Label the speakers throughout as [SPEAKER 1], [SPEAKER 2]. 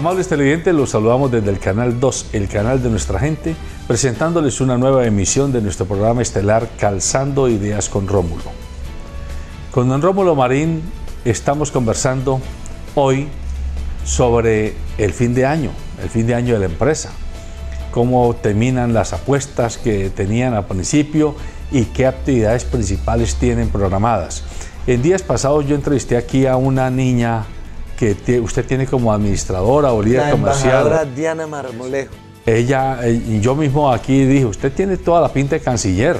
[SPEAKER 1] Amables televidentes, los saludamos desde el Canal 2, el canal de nuestra gente, presentándoles una nueva emisión de nuestro programa estelar Calzando Ideas con Rómulo. Con don Rómulo Marín estamos conversando hoy sobre el fin de año, el fin de año de la empresa, cómo terminan las apuestas que tenían al principio y qué actividades principales tienen programadas. En días pasados yo entrevisté aquí a una niña que usted tiene como administradora o líder la comercial.
[SPEAKER 2] Diana Marmolejo.
[SPEAKER 1] Ella, eh, yo mismo aquí dije, usted tiene toda la pinta de canciller.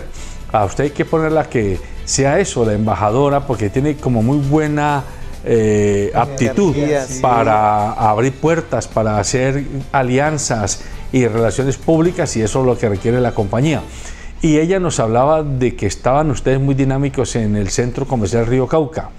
[SPEAKER 1] A usted hay que ponerla que sea eso, la embajadora, porque tiene como muy buena eh, aptitud para abrir puertas, para hacer alianzas y relaciones públicas, y eso es lo que requiere la compañía. Y ella nos hablaba de que estaban ustedes muy dinámicos en el Centro Comercial Río Cauca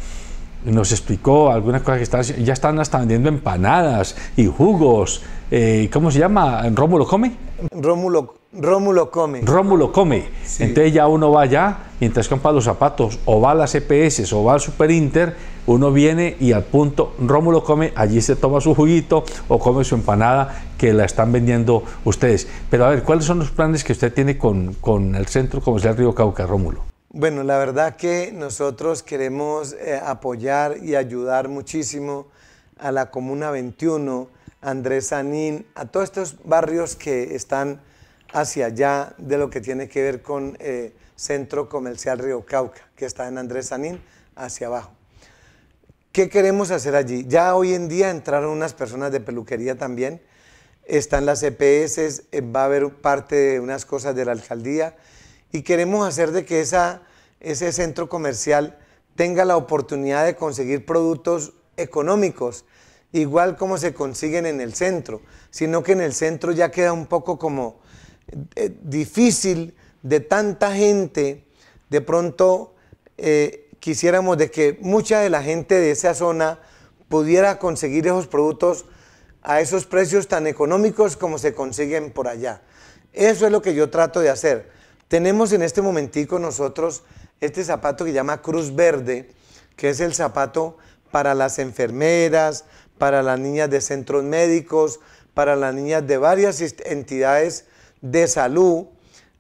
[SPEAKER 1] nos explicó algunas cosas que están, ya están hasta vendiendo empanadas y jugos. Eh, ¿Cómo se llama? ¿Rómulo Come?
[SPEAKER 2] Rómulo, Rómulo Come.
[SPEAKER 1] Rómulo Come. Entonces ya uno va allá, mientras compra los zapatos, o va a las EPS, o va al Super Inter, uno viene y al punto Rómulo Come, allí se toma su juguito o come su empanada que la están vendiendo ustedes. Pero a ver, ¿cuáles son los planes que usted tiene con, con el Centro como Comercial Río Cauca, Rómulo?
[SPEAKER 2] Bueno, la verdad que nosotros queremos eh, apoyar y ayudar muchísimo a la Comuna 21, Andrés Sanín, a todos estos barrios que están hacia allá de lo que tiene que ver con eh, Centro Comercial Río Cauca, que está en Andrés Sanín, hacia abajo. ¿Qué queremos hacer allí? Ya hoy en día entraron unas personas de peluquería también, están las EPS, eh, va a haber parte de unas cosas de la alcaldía, y queremos hacer de que ese centro comercial tenga la oportunidad de conseguir productos económicos, igual como se consiguen en el centro, sino que en el centro ya queda un poco como eh, difícil de tanta gente, de pronto eh, quisiéramos de que mucha de la gente de esa zona pudiera conseguir esos productos a esos precios tan económicos como se consiguen por allá. Eso es lo que yo trato de hacer tenemos en este momentico nosotros este zapato que llama Cruz Verde, que es el zapato para las enfermeras, para las niñas de centros médicos, para las niñas de varias entidades de salud,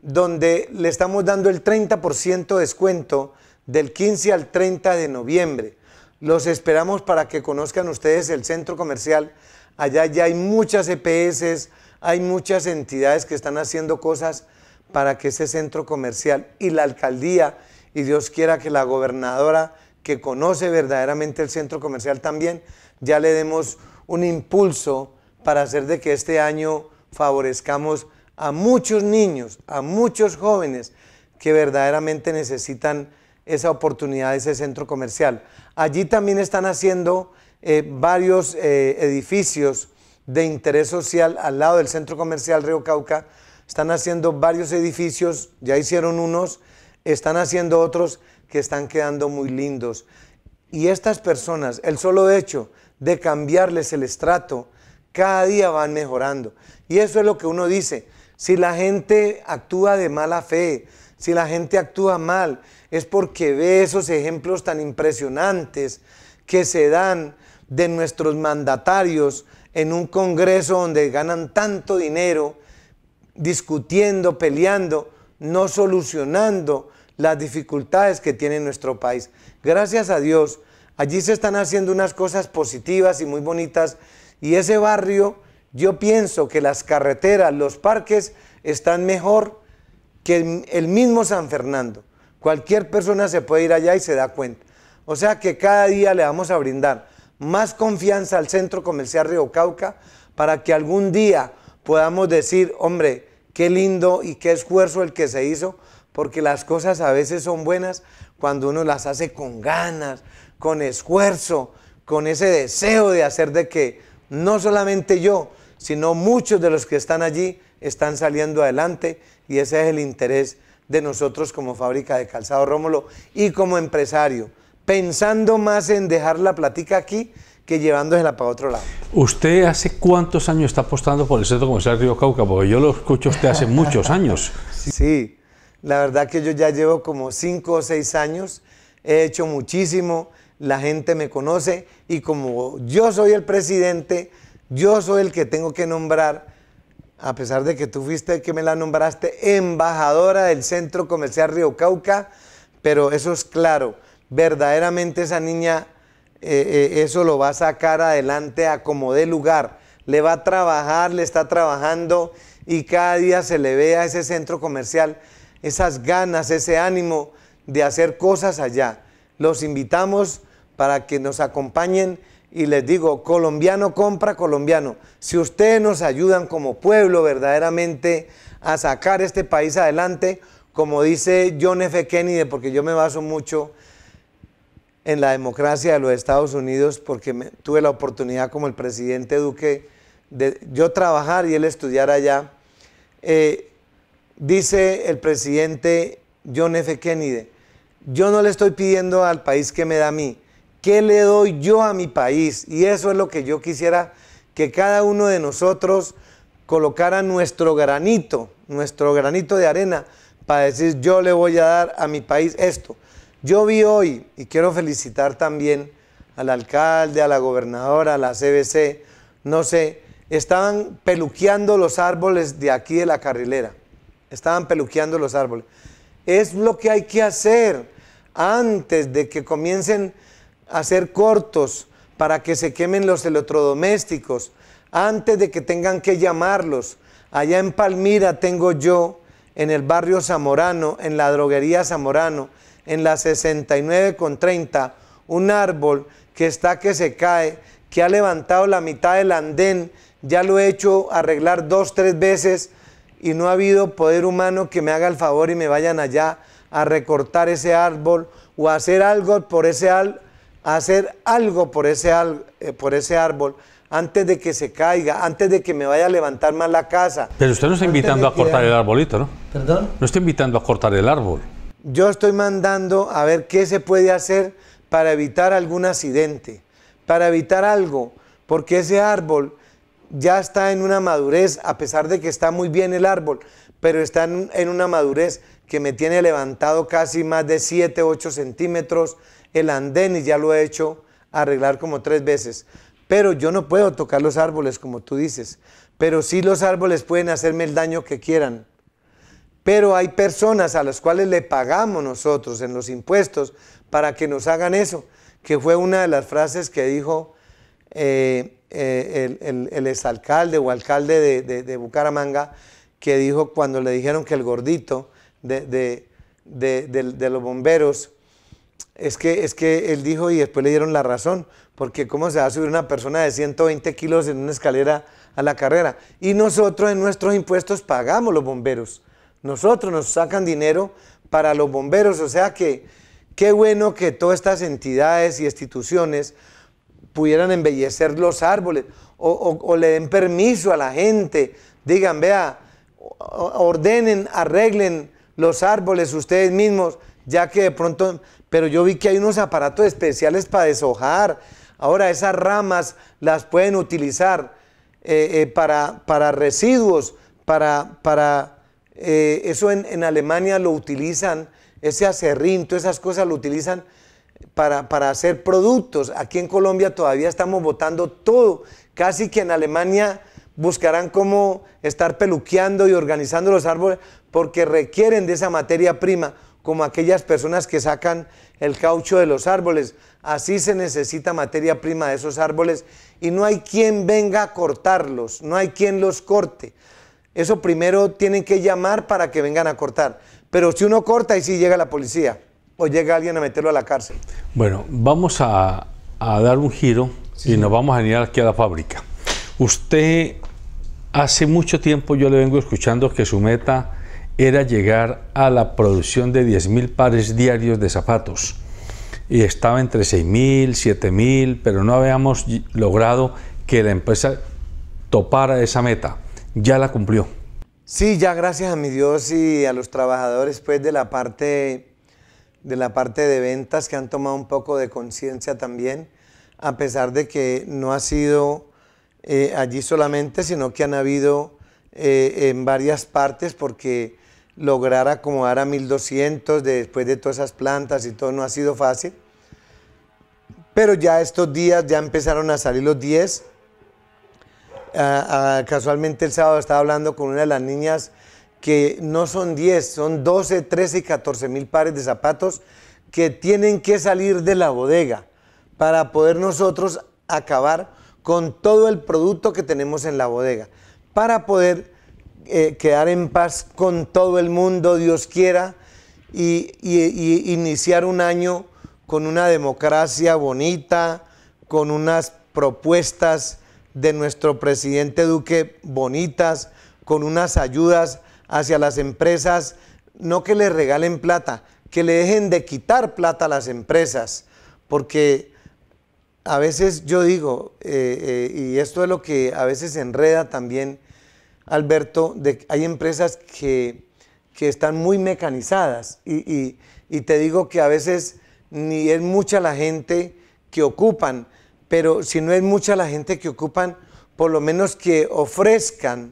[SPEAKER 2] donde le estamos dando el 30% de descuento del 15 al 30 de noviembre. Los esperamos para que conozcan ustedes el centro comercial. Allá ya hay muchas EPS, hay muchas entidades que están haciendo cosas para que ese centro comercial y la alcaldía, y Dios quiera que la gobernadora que conoce verdaderamente el centro comercial también, ya le demos un impulso para hacer de que este año favorezcamos a muchos niños, a muchos jóvenes que verdaderamente necesitan esa oportunidad, ese centro comercial. Allí también están haciendo eh, varios eh, edificios de interés social al lado del centro comercial Río Cauca, están haciendo varios edificios, ya hicieron unos, están haciendo otros que están quedando muy lindos. Y estas personas, el solo hecho de cambiarles el estrato, cada día van mejorando. Y eso es lo que uno dice. Si la gente actúa de mala fe, si la gente actúa mal, es porque ve esos ejemplos tan impresionantes que se dan de nuestros mandatarios en un Congreso donde ganan tanto dinero discutiendo, peleando, no solucionando las dificultades que tiene nuestro país. Gracias a Dios, allí se están haciendo unas cosas positivas y muy bonitas y ese barrio, yo pienso que las carreteras, los parques están mejor que el, mismo San Fernando. Cualquier persona se puede ir allá y se da cuenta. O sea que cada día le vamos a brindar más confianza al Centro Comercial Río Cauca para que algún día podamos decir, hombre, qué lindo y qué esfuerzo el que se hizo, porque las cosas a veces son buenas cuando uno las hace con ganas, con esfuerzo, con ese deseo de hacer de que no solamente yo, sino muchos de los que están allí están saliendo adelante y ese es el interés de nosotros como fábrica de calzado Rómulo y como empresario, pensando más en dejar la platica aquí que llevándosela para otro lado.
[SPEAKER 1] ¿Usted hace cuántos años está apostando por el Centro Comercial Río Cauca? Porque yo lo escucho usted hace muchos años. Sí,
[SPEAKER 2] la verdad que yo ya llevo como cinco o seis años, he hecho muchísimo, la gente me conoce y como yo soy el presidente, yo soy el que tengo que nombrar, a pesar de que tú fuiste el que me la nombraste, embajadora del Centro Comercial Río Cauca, pero eso es claro, verdaderamente esa niña eh, eh, eso lo va a sacar adelante a como dé lugar. Le va a trabajar, le está trabajando y cada día se le ve a ese centro comercial esas ganas, ese ánimo de hacer cosas allá. Los invitamos para que nos acompañen y les digo, colombiano compra colombiano. Si ustedes nos ayudan como pueblo verdaderamente a sacar este país adelante, como dice John F. Kennedy, porque yo me baso mucho en la democracia de los Estados Unidos porque tuve la oportunidad como el presidente Duque de yo trabajar y él estudiar allá. Eh, dice el presidente John F. Kennedy, yo no le estoy pidiendo al país que me da a mí, ¿qué le doy yo a mi país? Y eso es lo que yo quisiera que cada uno de nosotros colocara nuestro granito, nuestro granito de arena para decir yo le voy a dar a mi país esto. Yo vi hoy, y quiero felicitar también al alcalde, a la gobernadora, a la CBC, no sé, estaban peluqueando los árboles de aquí de la carrilera. Estaban peluqueando los árboles. Es lo que hay que hacer antes de que comiencen a hacer cortos para que se quemen los electrodomésticos, antes de que tengan que llamarlos. Allá en Palmira tengo yo, en el barrio Zamorano, en la droguería Zamorano, en la 69 con 30, un árbol que está que se cae, que ha levantado la mitad del andén, ya lo he hecho arreglar dos, tres veces y no ha habido poder humano que me haga el favor y me vayan allá a recortar ese árbol o a hacer algo por ese árbol hacer algo por ese, eh, por ese árbol antes de que se caiga, antes de que me vaya a levantar más la casa. Pero usted no está invitando a cortar el
[SPEAKER 1] arbolito, ¿no? ¿Perdón? No está invitando a cortar el árbol
[SPEAKER 2] yo estoy mandando a ver qué se puede hacer para evitar algún accidente, para evitar algo, porque ese árbol ya está en una madurez, a pesar de que está muy bien el árbol, pero está en, una madurez que me tiene levantado casi más de 7, 8 centímetros el andén y ya lo he hecho arreglar como tres veces. Pero yo no puedo tocar los árboles, como tú dices, pero sí los árboles pueden hacerme el daño que quieran. Pero hay personas a las cuales le pagamos nosotros en los impuestos para que nos hagan eso, que fue una de las frases que dijo eh, eh, el, exalcalde o alcalde de, Bucaramanga, que dijo cuando le dijeron que el gordito de, los bomberos, es que, es que él dijo y después le dieron la razón, porque cómo se va a subir una persona de 120 kilos en una escalera a la carrera. Y nosotros en nuestros impuestos pagamos los bomberos nosotros nos sacan dinero para los bomberos, o sea que qué bueno que todas estas entidades y instituciones pudieran embellecer los árboles o, le den permiso a la gente, digan, vea, ordenen, arreglen los árboles ustedes mismos, ya que de pronto, pero yo vi que hay unos aparatos especiales para deshojar, ahora esas ramas las pueden utilizar eh, eh, para, para residuos, para, para eh, eso en, Alemania lo utilizan, ese acerrín, todas esas cosas lo utilizan para, para, hacer productos. Aquí en Colombia todavía estamos botando todo. Casi que en Alemania buscarán cómo estar peluqueando y organizando los árboles porque requieren de esa materia prima, como aquellas personas que sacan el caucho de los árboles. Así se necesita materia prima de esos árboles y no hay quien venga a cortarlos, no hay quien los corte. Eso primero tienen que llamar para que vengan a cortar. Pero si uno corta, y si llega la policía o llega alguien a meterlo a la cárcel.
[SPEAKER 1] Bueno, vamos a, dar un giro y nos vamos a ir aquí a la fábrica. Usted, hace mucho tiempo yo le vengo escuchando que su meta era llegar a la producción de 10.000 pares diarios de zapatos. Y estaba entre 6.000, 7.000, pero no habíamos logrado que la empresa topara esa meta ya la cumplió.
[SPEAKER 2] Sí, ya gracias a mi Dios y a los trabajadores pues de la parte de la parte de ventas que han tomado un poco de conciencia también, a pesar de que no ha sido eh, allí solamente, sino que han habido eh, en varias partes porque lograr acomodar a 1200 después de todas esas plantas y todo no ha sido fácil. Pero ya estos días ya empezaron a salir los 10 Ah, ah, casualmente el sábado estaba hablando con una de las niñas que no son 10, son 12, 13 y 14 mil pares de zapatos que tienen que salir de la bodega para poder nosotros acabar con todo el producto que tenemos en la bodega, para poder eh, quedar en paz con todo el mundo, Dios quiera, y, y iniciar un año con una democracia bonita, con unas propuestas de nuestro presidente Duque bonitas, con unas ayudas hacia las empresas, no que le regalen plata, que le dejen de quitar plata a las empresas, porque a veces yo digo, eh, eh, y esto es lo que a veces enreda también Alberto, de, hay empresas que, están muy mecanizadas y te digo que a veces ni es mucha la gente que ocupan pero si no es mucha la gente que ocupan, por lo menos que ofrezcan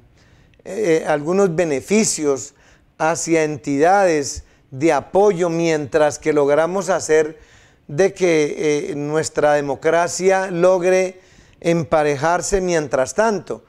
[SPEAKER 2] eh, eh, algunos beneficios hacia entidades de apoyo mientras que logramos hacer de que eh, nuestra democracia logre emparejarse mientras tanto.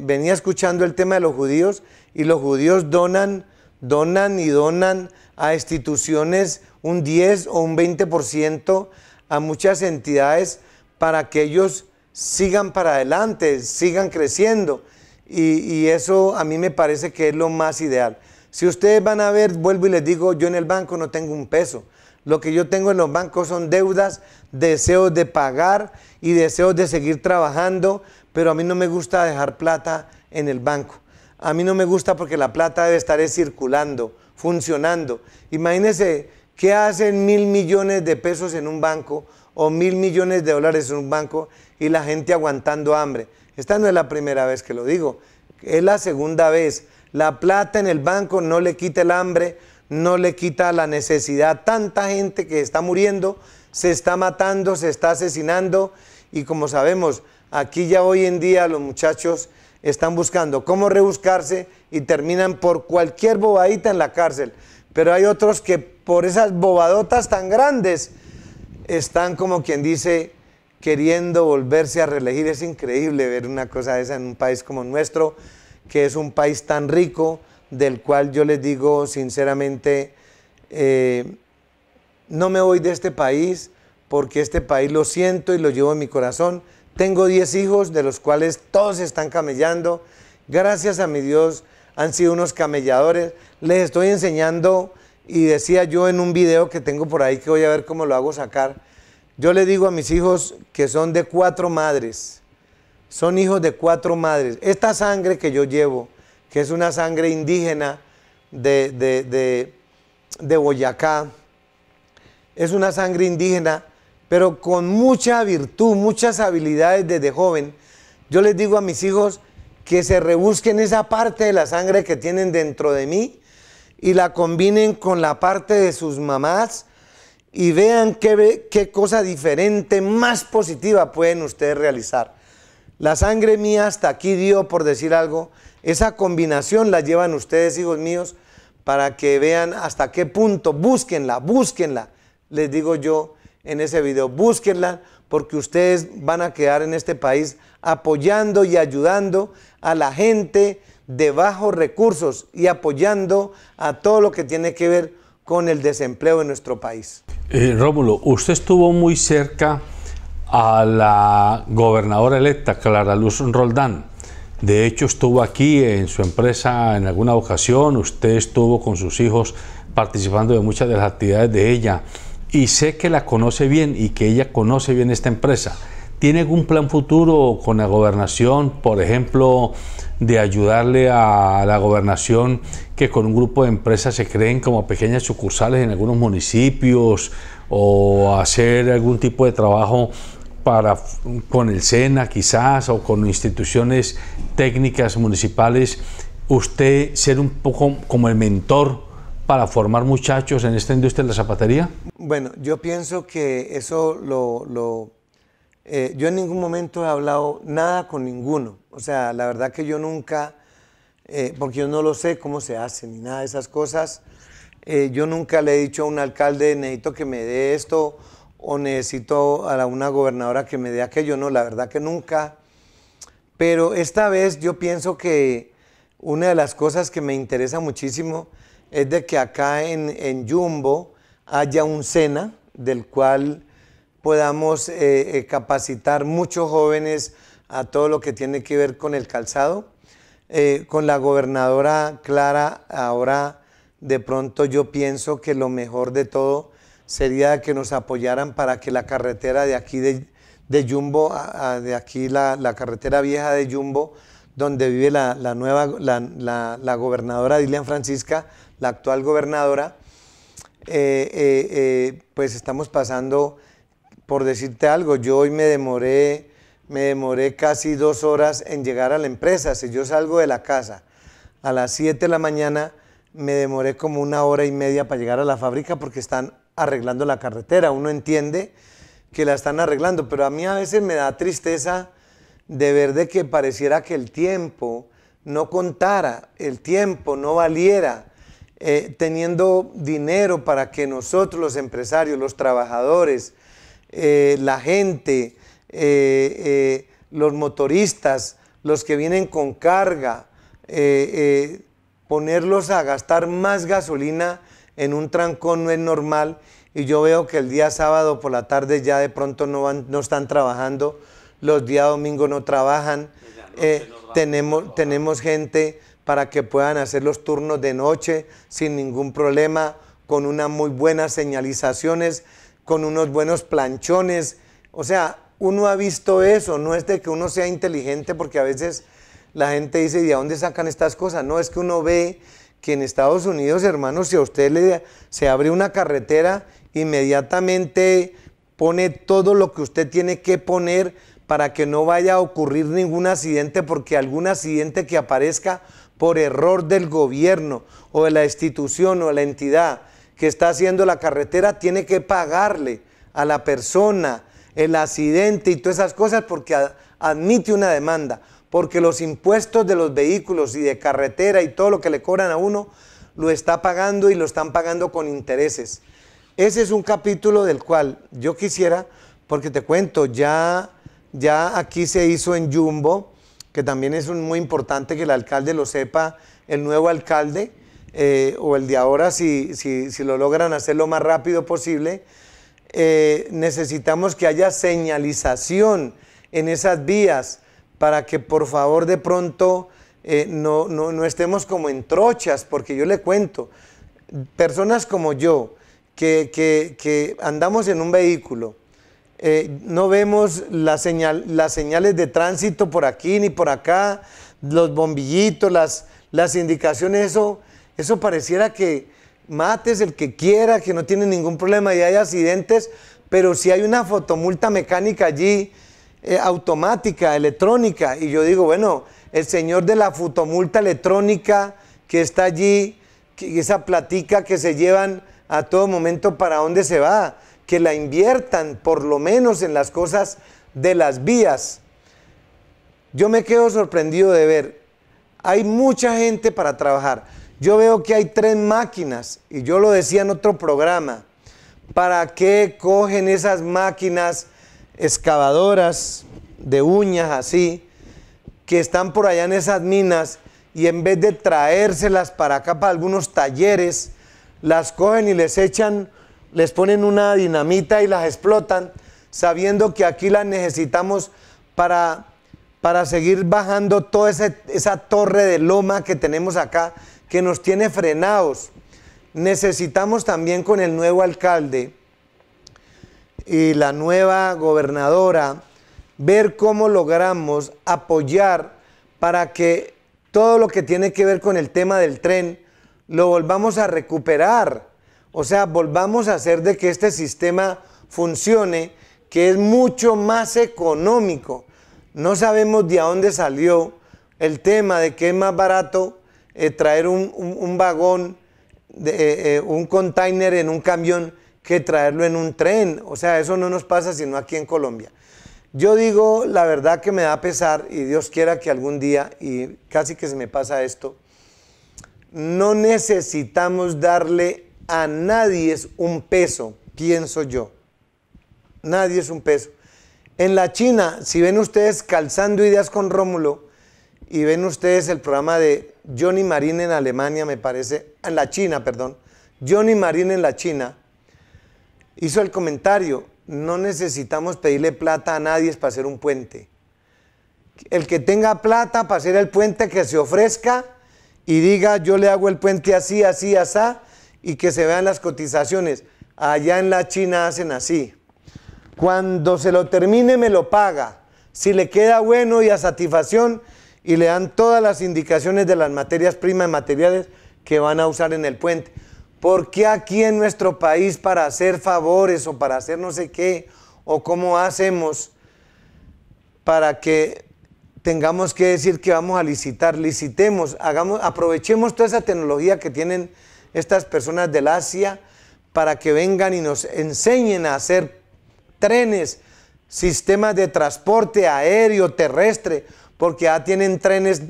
[SPEAKER 2] venía escuchando el tema de los judíos y los judíos donan, donan y donan a instituciones un 10 o un 20% a muchas entidades para que ellos sigan para adelante, sigan creciendo. Y, eso a mí me parece que es lo más ideal. Si ustedes van a ver, vuelvo y les digo, yo en el banco no tengo un peso. Lo que yo tengo en los bancos son deudas, deseos de pagar y deseos de seguir trabajando, pero a mí no me gusta dejar plata en el banco. A mí no me gusta porque la plata debe estar circulando, funcionando. Imagínense qué hacen mil millones de pesos en un banco o mil millones de dólares en un banco y la gente aguantando hambre. Esta no es la primera vez que lo digo, es la segunda vez. La plata en el banco no le quita el hambre, no le quita la necesidad. Tanta gente que está muriendo, se está matando, se está asesinando y como sabemos, aquí ya hoy en día los muchachos están buscando cómo rebuscarse y terminan por cualquier bobadita en la cárcel. Pero hay otros que por esas bobadotas tan grandes, están como quien dice queriendo volverse a reelegir. Es increíble ver una cosa de esa en un país como nuestro, que es un país tan rico, del cual yo les digo sinceramente, eh, no me voy de este país porque este país lo siento y lo llevo en mi corazón. Tengo 10 hijos, de los cuales todos están camellando. Gracias a mi Dios han sido unos camelladores. Les estoy enseñando y decía yo en un video que tengo por ahí que voy a ver cómo lo hago sacar, yo le digo a mis hijos que son de cuatro madres, son hijos de cuatro madres. Esta sangre que yo llevo, que es una sangre indígena de, de, de, de Boyacá, es una sangre indígena, pero con mucha virtud, muchas habilidades desde joven. Yo les digo a mis hijos que se rebusquen esa parte de la sangre que tienen dentro de mí y la combinen con la parte de sus mamás y vean qué, cosa diferente, más positiva pueden ustedes realizar. La sangre mía hasta aquí dio, por decir algo, esa combinación la llevan ustedes, hijos míos, para que vean hasta qué punto, búsquenla, búsquenla, les digo yo en ese video, búsquenla porque ustedes van a quedar en este país apoyando y ayudando a la gente de bajos recursos y apoyando a todo lo que tiene que ver con el desempleo en nuestro país.
[SPEAKER 1] Eh, Rómulo, usted estuvo muy cerca a la gobernadora electa, Clara Luz Roldán. De hecho, estuvo aquí en su empresa en alguna ocasión, usted estuvo con sus hijos participando de muchas de las actividades de ella y sé que la conoce bien y que ella conoce bien esta empresa. ¿Tiene algún plan futuro con la gobernación, por ejemplo, de ayudarle a la gobernación que con un grupo de empresas se creen como pequeñas sucursales en algunos municipios o hacer algún tipo de trabajo para, con el SENA quizás o con instituciones técnicas municipales, usted ser un poco como el mentor para formar muchachos en esta industria de la zapatería?
[SPEAKER 2] Bueno, yo pienso que eso lo, lo eh, yo en ningún momento he hablado nada con ninguno. O sea, la verdad que yo nunca, eh, porque yo no lo sé cómo se hace ni nada de esas cosas, eh, yo nunca le he dicho a un alcalde, necesito que me dé esto o necesito a una gobernadora que me dé aquello. No, la verdad que nunca. Pero esta vez yo pienso que una de las cosas que me interesa muchísimo es de que acá en, en Jumbo haya un cena del cual podamos eh, eh, capacitar muchos jóvenes a todo lo que tiene que ver con el calzado. Eh, con la gobernadora Clara, ahora de pronto yo pienso que lo mejor de todo sería que nos apoyaran para que la carretera de aquí de, de Jumbo, de aquí la, carretera vieja de Jumbo, donde vive la, nueva, la, gobernadora Dilian Francisca, la actual gobernadora, pues estamos pasando por decirte algo, yo hoy me demoré, me demoré casi dos horas en llegar a la empresa. Si yo salgo de la casa a las 7 de la mañana, me demoré como una hora y media para llegar a la fábrica porque están arreglando la carretera. Uno entiende que la están arreglando, pero a mí a veces me da tristeza de ver de que pareciera que el tiempo no contara, el tiempo no valiera, eh, teniendo dinero para que nosotros los empresarios, los trabajadores, eh, la gente, eh, eh, los motoristas, los que vienen con carga, ponerlos a gastar más gasolina en un trancón no es normal y yo veo que el día sábado por la tarde ya de pronto no, van, no están trabajando, los días domingo no trabajan, tenemos, tenemos gente para que puedan hacer los turnos de noche sin ningún problema, con unas muy buenas señalizaciones con unos buenos planchones. O sea, uno ha visto eso, no es de que uno sea inteligente, porque a veces la gente dice, ¿y a dónde sacan estas cosas? No, es que uno ve que en Estados Unidos, hermanos, si a usted le, se abre una carretera, inmediatamente pone todo lo que usted tiene que poner para que no vaya a ocurrir ningún accidente, porque algún accidente que aparezca por error del gobierno o de la institución o de la entidad, que está haciendo la carretera tiene que pagarle a la persona el accidente y todas esas cosas porque admite una demanda, porque los impuestos de los vehículos y de carretera y todo lo que le cobran a uno lo está pagando y lo están pagando con intereses. Ese es un capítulo del cual yo quisiera, porque te cuento, ya, ya aquí se hizo en Yumbo, que también es un, muy importante que el alcalde lo sepa, el nuevo alcalde, eh, o el de ahora, si, lo logran hacer lo más rápido posible, eh, necesitamos que haya señalización en esas vías para que por favor de pronto eh, no, estemos como en trochas, porque yo le cuento, personas como yo, que, andamos en un vehículo, no vemos la señal, las señales de tránsito por aquí ni por acá, los bombillitos, las, las indicaciones, eso eso pareciera que mates el que quiera, que no tiene ningún problema y hay accidentes, pero si hay una fotomulta mecánica allí, eh, automática, electrónica, y yo digo, bueno, el señor de la fotomulta electrónica que está allí, esa platica que se llevan a todo momento, ¿para dónde se va? Que la inviertan por lo menos en las cosas de las vías. Yo me quedo sorprendido de ver, hay mucha gente para trabajar. Yo veo que hay tres máquinas, y yo lo decía en otro programa, ¿para qué cogen esas máquinas excavadoras de uñas así, que están por allá en esas minas, y en vez de traérselas para acá, para algunos talleres, las cogen y les echan, les ponen una dinamita y las explotan, sabiendo que aquí las necesitamos para, para seguir bajando toda esa torre de loma que tenemos acá, que nos tiene frenados. Necesitamos también con el nuevo alcalde y la nueva gobernadora ver cómo logramos apoyar para que todo lo que tiene que ver con el tema del tren lo volvamos a recuperar. O sea, volvamos a hacer de que este sistema funcione, que es mucho más económico. No sabemos de dónde salió el tema de que es más barato eh, traer un, vagón, eh, eh, un container en un camión que traerlo en un tren. O sea, eso no nos pasa sino aquí en Colombia. Yo digo la verdad que me da pesar y Dios quiera que algún día, y casi que se me pasa esto, no necesitamos darle a nadie es un peso, pienso yo. Nadie es un peso. En la China, si ven ustedes calzando ideas con Rómulo y ven ustedes el programa de Johnny Marín en Alemania, me parece, en la China, perdón, Johnny Marín en la China, hizo el comentario, no necesitamos pedirle plata a nadie para hacer un puente. El que tenga plata para hacer el puente, que se ofrezca y diga, yo le hago el puente así, así, así, y que se vean las cotizaciones. Allá en la China hacen así. Cuando se lo termine, me lo paga. Si le queda bueno y a satisfacción, y le dan todas las indicaciones de las materias primas y materiales que van a usar en el puente. ¿Por qué aquí en nuestro país para hacer favores o para hacer no sé qué o cómo hacemos para que tengamos que decir que vamos a licitar, licitemos, hagamos, aprovechemos toda esa tecnología que tienen estas personas del Asia para que vengan y nos enseñen a hacer trenes, sistemas de transporte aéreo, terrestre, porque ya tienen trenes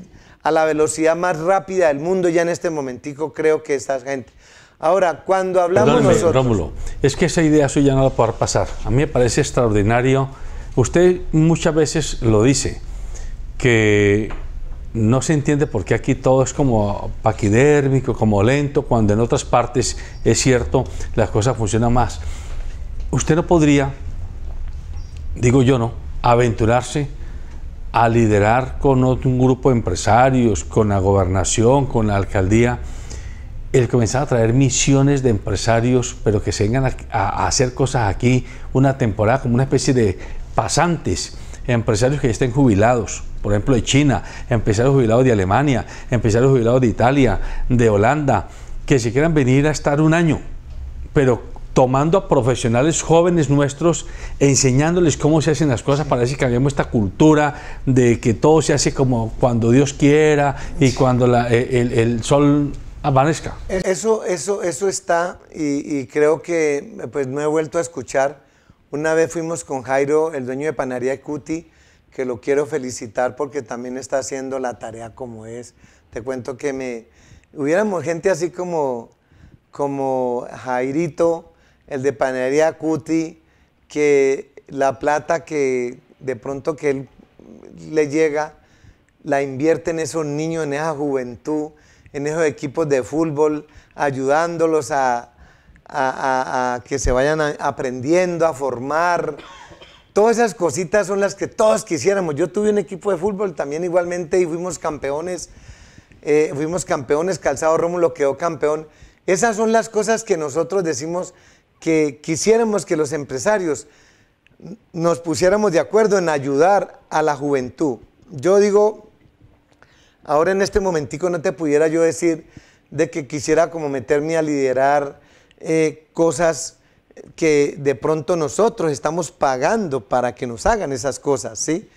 [SPEAKER 2] a la velocidad más rápida del mundo ya en este momentico creo que esta gente. Ahora, cuando hablamos Perdóneme, nosotros...
[SPEAKER 1] Rómulo, es que esa idea suya no la poder pasar. A mí me parece extraordinario. Usted muchas veces lo dice, que no se entiende por qué aquí todo es como paquidérmico, como lento, cuando en otras partes es cierto, las cosas funcionan más. Usted no podría, digo yo no, aventurarse a liderar con otro, un grupo de empresarios, con la gobernación, con la alcaldía, el comenzar a traer misiones de empresarios, pero que se vengan a, hacer cosas aquí una temporada, como una especie de pasantes, empresarios que ya estén jubilados, por ejemplo de China, empresarios jubilados de Alemania, empresarios jubilados de Italia, de Holanda, que si quieran venir a estar un año, pero tomando a profesionales jóvenes nuestros, enseñándoles cómo se hacen las cosas para que si cambiamos esta cultura de que todo se hace como cuando Dios quiera y cuando e, el, sol amanezca.
[SPEAKER 2] Eso, eso, eso está y, creo que pues no he vuelto a escuchar. Una vez fuimos con Jairo, el dueño de Panaría Cuti, que lo quiero felicitar porque también está haciendo la tarea como es. Te cuento que me hubiéramos gente así como como Jairito, el de Panadería Cuti, que la plata que de pronto que él le llega, la invierte en esos niños, en esa juventud, en esos equipos de fútbol, ayudándolos a, que se vayan aprendiendo, a formar. Todas esas cositas son las que todos quisiéramos. Yo tuve un equipo de fútbol también igualmente y fuimos campeones. Eh, fuimos campeones, Calzado Rómulo quedó campeón. Esas son las cosas que nosotros decimos, que quisiéramos que los empresarios nos pusiéramos de acuerdo en ayudar a la juventud. Yo digo, ahora en este momentico no te pudiera yo decir de que quisiera como meterme a liderar eh, cosas que de pronto nosotros estamos pagando para que nos hagan esas cosas, ¿sí?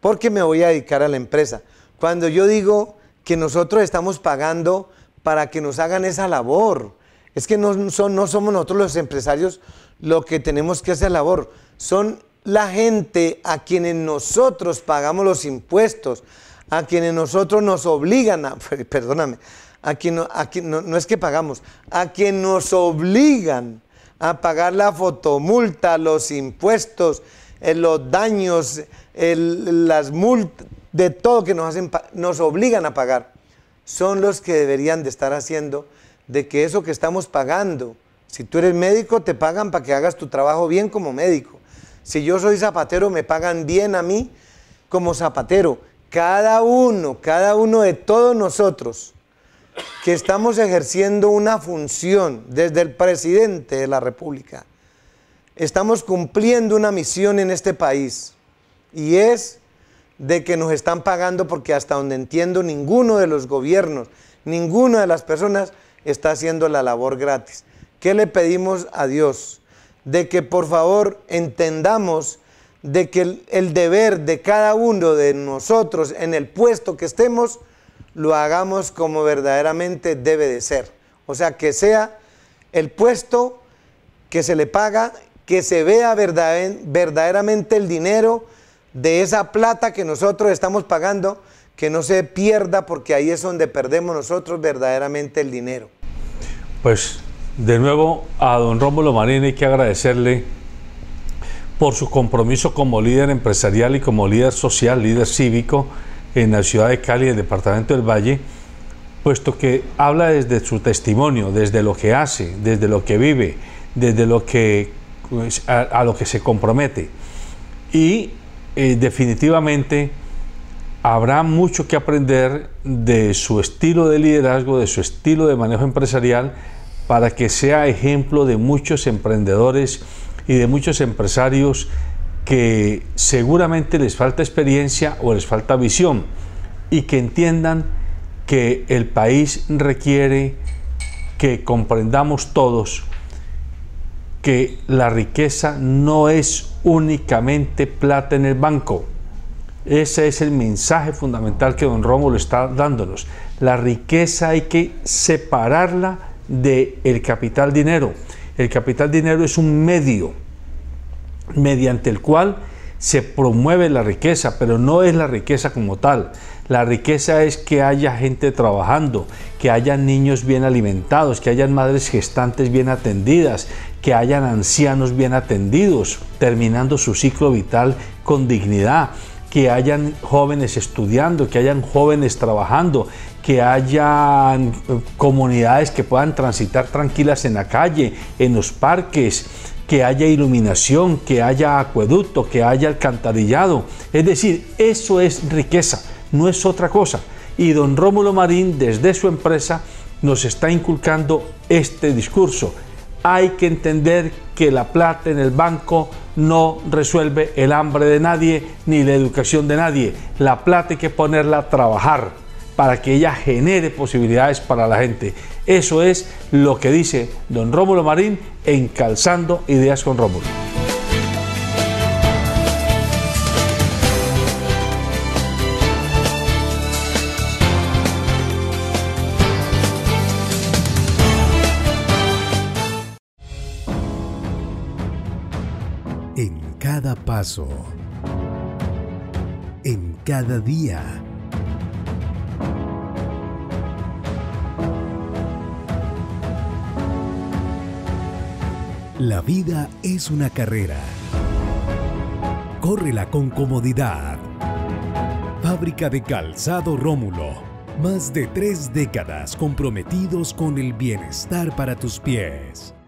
[SPEAKER 2] Porque me voy a dedicar a la empresa. Cuando yo digo que nosotros estamos pagando para que nos hagan esa labor, es que no, somos nosotros los empresarios lo que tenemos que hacer labor, son la gente a quienes nosotros pagamos los impuestos, a quienes nosotros nos obligan a, perdóname, a quien, no, es que pagamos, a quien nos obligan a pagar la fotomulta, los impuestos, eh, los daños, las multas, de todo que nos hacen, nos obligan a pagar, son los que deberían de estar haciendo de que eso que estamos pagando, si tú eres médico, te pagan para que hagas tu trabajo bien como médico. Si yo soy zapatero, me pagan bien a mí como zapatero. Cada uno, cada uno de todos nosotros que estamos ejerciendo una función desde el presidente de la República, estamos cumpliendo una misión en este país y es de que nos están pagando porque hasta donde entiendo ninguno de los gobiernos, ninguna de las personas está haciendo la labor gratis. ¿Qué le pedimos a Dios? De que por favor entendamos de que el, deber de cada uno de nosotros en el puesto que estemos, lo hagamos como verdaderamente debe de ser. O sea, que sea el puesto que se le paga, que se vea verdaderamente el dinero de esa plata que nosotros estamos pagando, que no se pierda porque ahí es donde perdemos nosotros verdaderamente el dinero.
[SPEAKER 1] Pues de nuevo a don Rómulo Marín hay que agradecerle por su compromiso como líder empresarial y como líder social, líder cívico en la ciudad de Cali, el departamento del Valle, puesto que habla desde su testimonio, desde lo que hace, desde lo que vive, desde lo que pues, a, lo que se compromete. Y eh, definitivamente habrá mucho que aprender de su estilo de liderazgo, de su estilo de manejo empresarial, para que sea ejemplo de muchos emprendedores y de muchos empresarios que seguramente les falta experiencia o les falta visión y que entiendan que el país requiere que comprendamos todos que la riqueza no es únicamente plata en el banco, ese es el mensaje fundamental que don Rómulo está dándonos. La riqueza hay que separarla del el capital dinero. El capital dinero es un medio mediante el cual se promueve la riqueza, pero no es la riqueza como tal. La riqueza es que haya gente trabajando, que haya niños bien alimentados, que hayan madres gestantes bien atendidas, que hayan ancianos bien atendidos, terminando su ciclo vital con dignidad, que hayan jóvenes estudiando, que hayan jóvenes trabajando, que hayan eh, comunidades que puedan transitar tranquilas en la calle, en los parques, que haya iluminación, que haya acueducto, que haya alcantarillado. Es decir, eso es riqueza, no es otra cosa. Y don Rómulo Marín, desde su empresa, nos está inculcando este discurso. Hay que entender que la plata en el banco no resuelve el hambre de nadie ni la educación de nadie. La plata hay que ponerla a trabajar para que ella genere posibilidades para la gente. Eso es lo que dice don Rómulo Marín en Calzando Ideas con Rómulo. en cada día. La vida es una carrera. Córrela con comodidad. Fábrica de calzado Rómulo. Más de tres décadas comprometidos con el bienestar para tus pies.